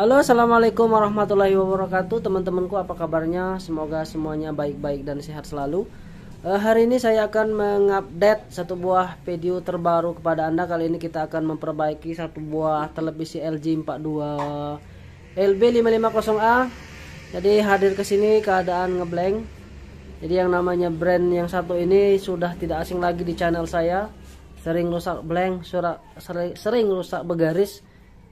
Halo assalamualaikum warahmatullahi wabarakatuh teman-temanku apa kabarnya semoga semuanya baik-baik dan sehat selalu uh, Hari ini saya akan mengupdate satu buah video terbaru kepada anda kali ini kita akan memperbaiki satu buah televisi LG 42 LB550A jadi hadir ke sini keadaan ngeblank jadi yang namanya brand yang satu ini sudah tidak asing lagi di channel saya sering rusak blank sering, sering rusak begaris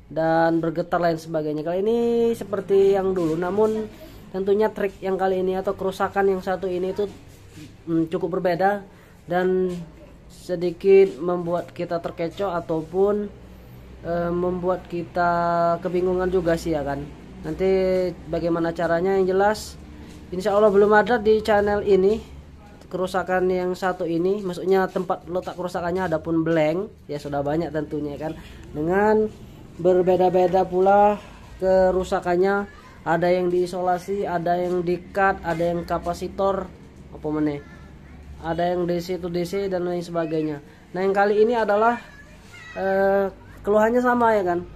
dan bergetar lain sebagainya kali ini seperti yang dulu namun tentunya trik yang kali ini atau kerusakan yang satu ini itu hmm, cukup berbeda dan sedikit membuat kita terkecoh ataupun eh, membuat kita kebingungan juga sih ya kan nanti bagaimana caranya yang jelas insya Allah belum ada di channel ini kerusakan yang satu ini maksudnya tempat letak kerusakannya ada pun blank ya sudah banyak tentunya ya kan dengan berbeda-beda pula kerusakannya ada yang diisolasi ada yang di ada yang kapasitor apa mana? ada yang DC to DC dan lain sebagainya nah yang kali ini adalah eh, keluhannya sama ya kan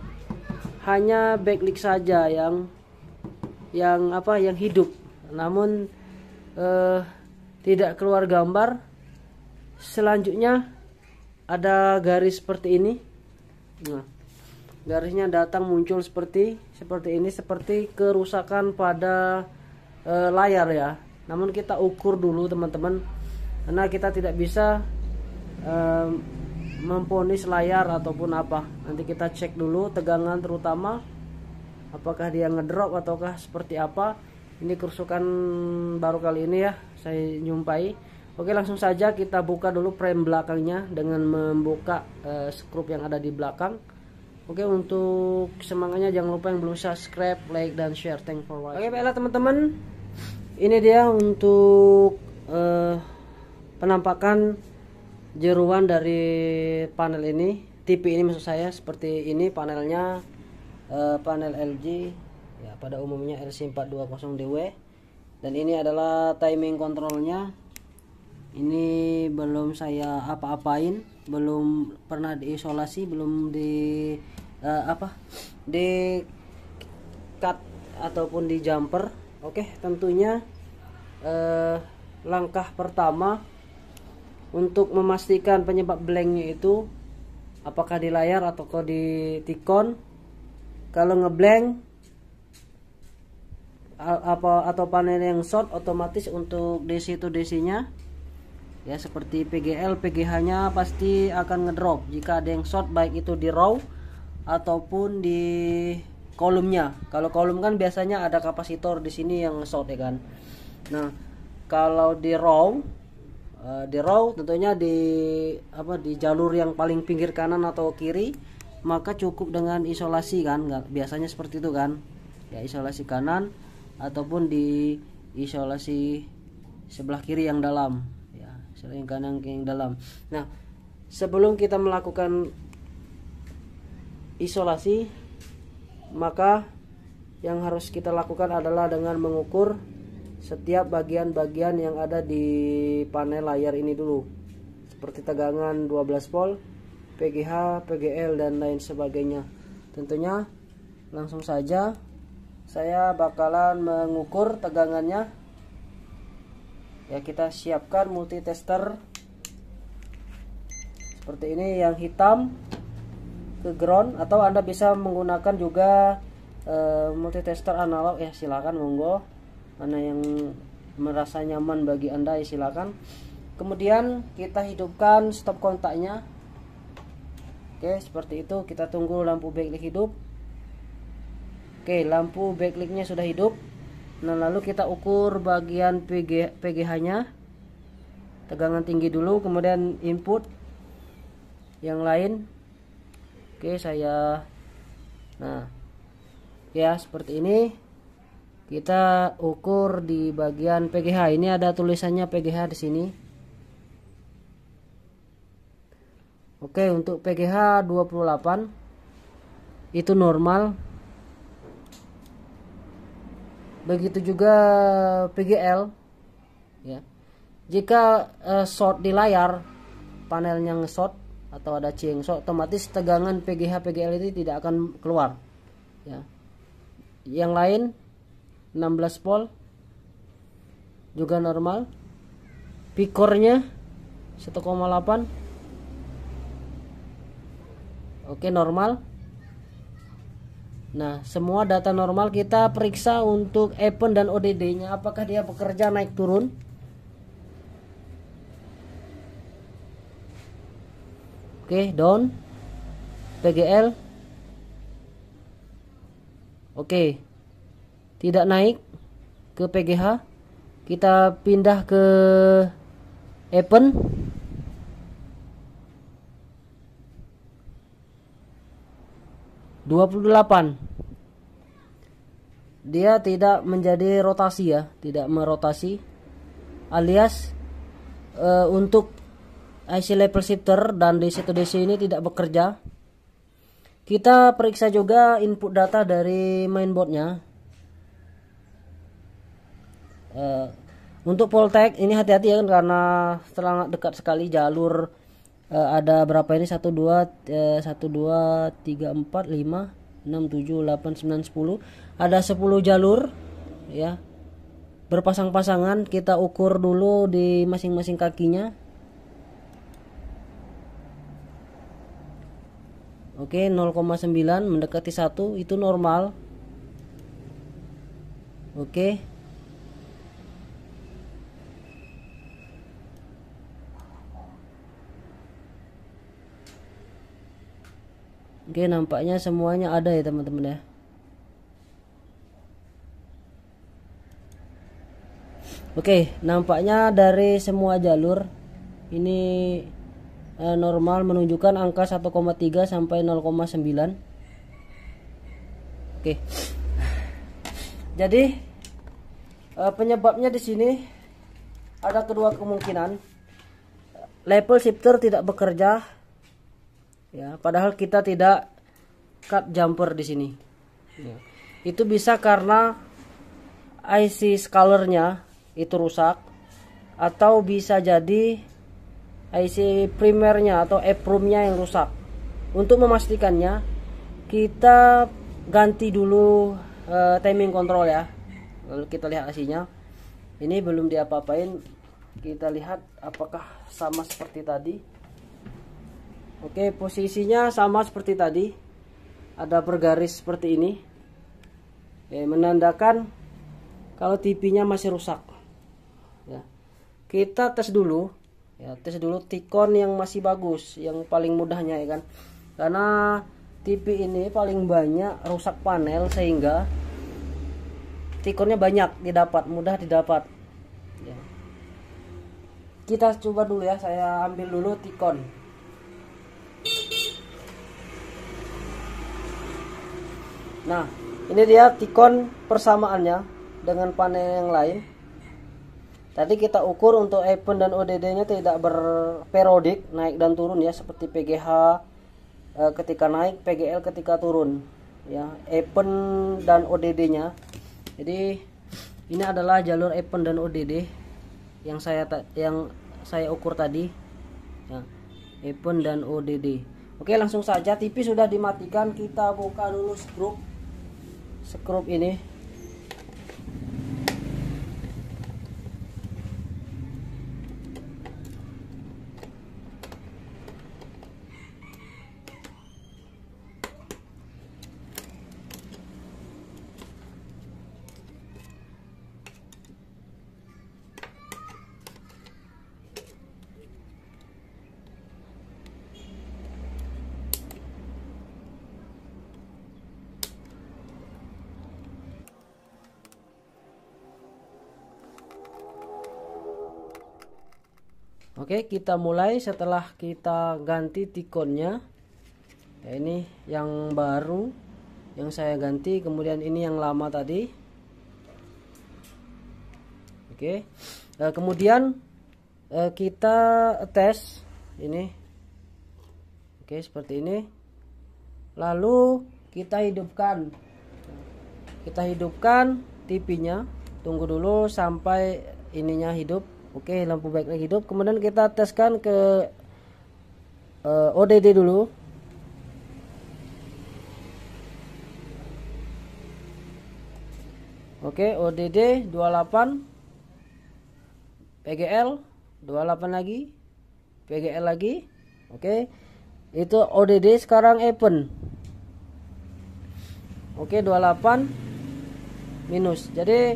hanya backlink saja yang yang apa yang hidup namun eh, tidak keluar gambar selanjutnya ada garis seperti ini nah garisnya datang muncul seperti seperti ini seperti kerusakan pada e, layar ya namun kita ukur dulu teman-teman karena kita tidak bisa e, memponis layar ataupun apa nanti kita cek dulu tegangan terutama apakah dia ngedrop ataukah seperti apa ini kerusakan baru kali ini ya saya jumpai Oke langsung saja kita buka dulu frame belakangnya dengan membuka uh, skrup yang ada di belakang Oke untuk semangatnya jangan lupa yang belum subscribe, like dan share. Thank for watching. Oke baiklah teman-teman, ini dia untuk uh, penampakan jeruan dari panel ini. TV ini maksud saya seperti ini panelnya uh, panel LG ya pada umumnya LC420DW dan ini adalah timing kontrolnya ini belum saya apa-apain belum pernah diisolasi belum di uh, apa di cut ataupun di jumper oke okay, tentunya uh, langkah pertama untuk memastikan penyebab blanknya itu apakah di layar atau di tikon kalau ngeblank apa atau panel yang short otomatis untuk DC to DC nya ya seperti PGL PGH nya pasti akan ngedrop jika ada yang short baik itu di raw ataupun di kolomnya. Kalau kolom kan biasanya ada kapasitor di sini yang short ya kan. Nah, kalau di row uh, eh, di row tentunya di apa di jalur yang paling pinggir kanan atau kiri maka cukup dengan isolasi kan nggak biasanya seperti itu kan ya isolasi kanan ataupun di isolasi sebelah kiri yang dalam ya selain kanan yang dalam nah sebelum kita melakukan isolasi, maka yang harus kita lakukan adalah dengan mengukur setiap bagian-bagian yang ada di panel layar ini dulu seperti tegangan 12 volt PGH, PGL dan lain sebagainya tentunya langsung saja saya bakalan mengukur tegangannya ya kita siapkan multitester seperti ini yang hitam ke ground atau Anda bisa menggunakan juga uh, multitester analog ya silakan monggo mana yang merasa nyaman bagi Anda ya silakan. Kemudian kita hidupkan stop kontaknya. Oke, seperti itu kita tunggu lampu backlight hidup. Oke, lampu backlightnya sudah hidup. Nah, lalu kita ukur bagian PG, PGH-nya. Tegangan tinggi dulu, kemudian input yang lain oke saya nah ya seperti ini kita ukur di bagian PGH ini ada tulisannya PGH di sini Oke untuk PGH 28 itu normal begitu juga PGL ya jika uh, short di layar panelnya yang short atau ada cengso otomatis tegangan PGH PGL ini tidak akan keluar ya yang lain 16 volt juga normal pikornya 1,8 oke normal nah semua data normal kita periksa untuk event dan ODD nya apakah dia bekerja naik turun Oke, down. PGL. Oke. Tidak naik ke PGH. Kita pindah ke Epen. Dua puluh delapan dia tidak menjadi rotasi ya, tidak merotasi alias e, untuk IC level shifter dan DC-to-DC ini tidak bekerja kita periksa juga input data dari mainboardnya uh, untuk voltage ini hati-hati ya kan, karena terlangat dekat sekali jalur uh, ada berapa ini 1 2 1 2 3 4 5 6 7 8 9 10 ada 10 jalur ya berpasang-pasangan kita ukur dulu di masing-masing kakinya Oke, 0,9 mendekati 1 itu normal. Oke. Oke, nampaknya semuanya ada ya, teman-teman ya. Oke, nampaknya dari semua jalur ini Eh, normal menunjukkan angka 1,3 sampai 0,9 oke jadi eh, penyebabnya di sini ada kedua kemungkinan level shifter tidak bekerja ya padahal kita tidak cut jumper di sini ya. itu bisa karena IC scalernya itu rusak atau bisa jadi Eh, IC primernya atau EPROM-nya yang rusak. Untuk memastikannya, kita ganti dulu uh, timing control ya. Lalu kita lihat hasilnya. Ini belum diapa-apain. Kita lihat apakah sama seperti tadi. Oke, posisinya sama seperti tadi. Ada bergaris seperti ini. menandakan kalau TV-nya masih rusak. Ya. Kita tes dulu ya tes dulu tikon yang masih bagus yang paling mudahnya ya kan karena TV ini paling banyak rusak panel sehingga tikonnya banyak didapat mudah didapat ya. kita coba dulu ya saya ambil dulu tikon nah ini dia tikon persamaannya dengan panel yang lain Tadi kita ukur untuk iPhone dan ODD-nya tidak berperiodik naik dan turun ya seperti PGH e, eh, ketika naik, PGL ketika turun ya. iPhone dan ODD-nya. Jadi ini adalah jalur iPhone dan ODD yang saya yang saya ukur tadi ya. iPhone dan ODD. Oke, langsung saja TV sudah dimatikan, kita buka dulu skrup skrup ini Oke kita mulai setelah kita ganti tikonnya ya, ini yang baru yang saya ganti kemudian ini yang lama tadi Oke e, kemudian e, kita tes ini Oke seperti ini lalu kita hidupkan kita hidupkan TV nya tunggu dulu sampai ininya hidup oke lampu baiknya hidup kemudian kita teskan ke uh, eh, ODD dulu Oke, ODD 28 PGL 28 lagi PGL lagi. Oke. Itu ODD sekarang open. Oke, 28 minus. Jadi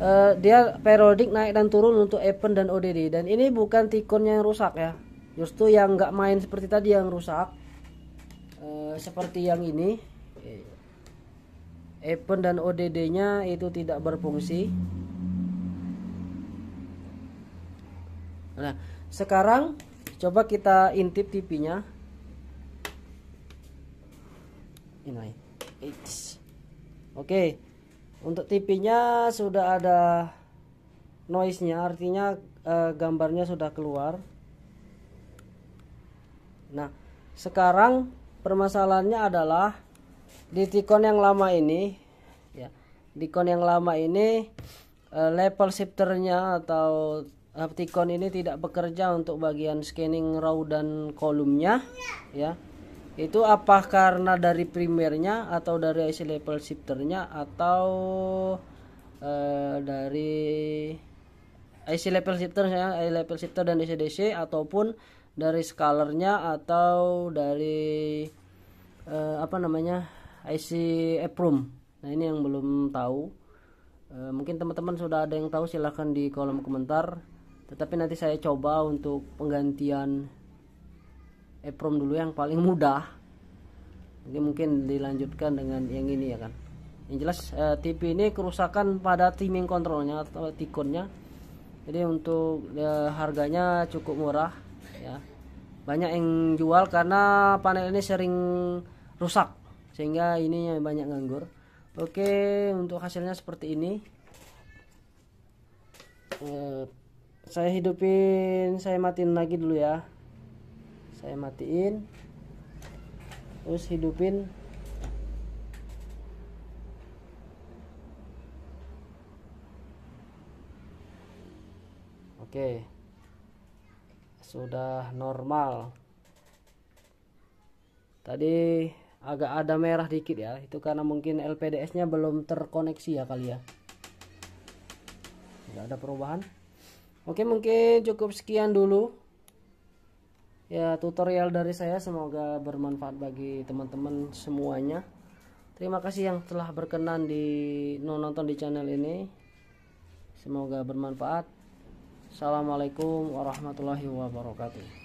uh, dia periodik naik dan turun untuk event dan ODD dan ini bukan tikun yang rusak ya justru yang nggak main seperti tadi yang rusak uh, seperti yang ini event dan ODD nya itu tidak berfungsi nah sekarang coba kita intip TV nya ini oke okay untuk TV-nya sudah ada noise-nya artinya eh, gambarnya sudah keluar nah sekarang permasalahannya adalah di tikon yang lama ini ya tikon yang lama ini eh, level shifternya atau eh, tikon ini tidak bekerja untuk bagian scanning row dan kolumnya ya itu apa karena dari primernya atau dari IC level shifternya atau uh, dari IC level shifter ya IC level shifter dan DC DC ataupun dari scalernya atau dari uh, apa namanya IC EPROM nah ini yang belum tahu uh, mungkin teman-teman sudah ada yang tahu silahkan di kolom komentar tetapi nanti saya coba untuk penggantian EPROM dulu yang paling mudah ini mungkin dilanjutkan dengan yang ini ya kan yang jelas eh, TV ini kerusakan pada timing kontrolnya atau tikonnya jadi untuk eh, harganya cukup murah ya banyak yang jual karena panel ini sering rusak sehingga ini banyak nganggur oke untuk hasilnya seperti ini eh, saya hidupin saya matiin lagi dulu ya saya matiin terus hidupin oke sudah normal tadi agak ada merah dikit ya itu karena mungkin LPDS nya belum terkoneksi ya kali ya Tidak ada perubahan oke mungkin cukup sekian dulu ya tutorial dari saya semoga bermanfaat bagi teman-teman semuanya terima kasih yang telah berkenan di nonton di channel ini semoga bermanfaat assalamualaikum warahmatullahi wabarakatuh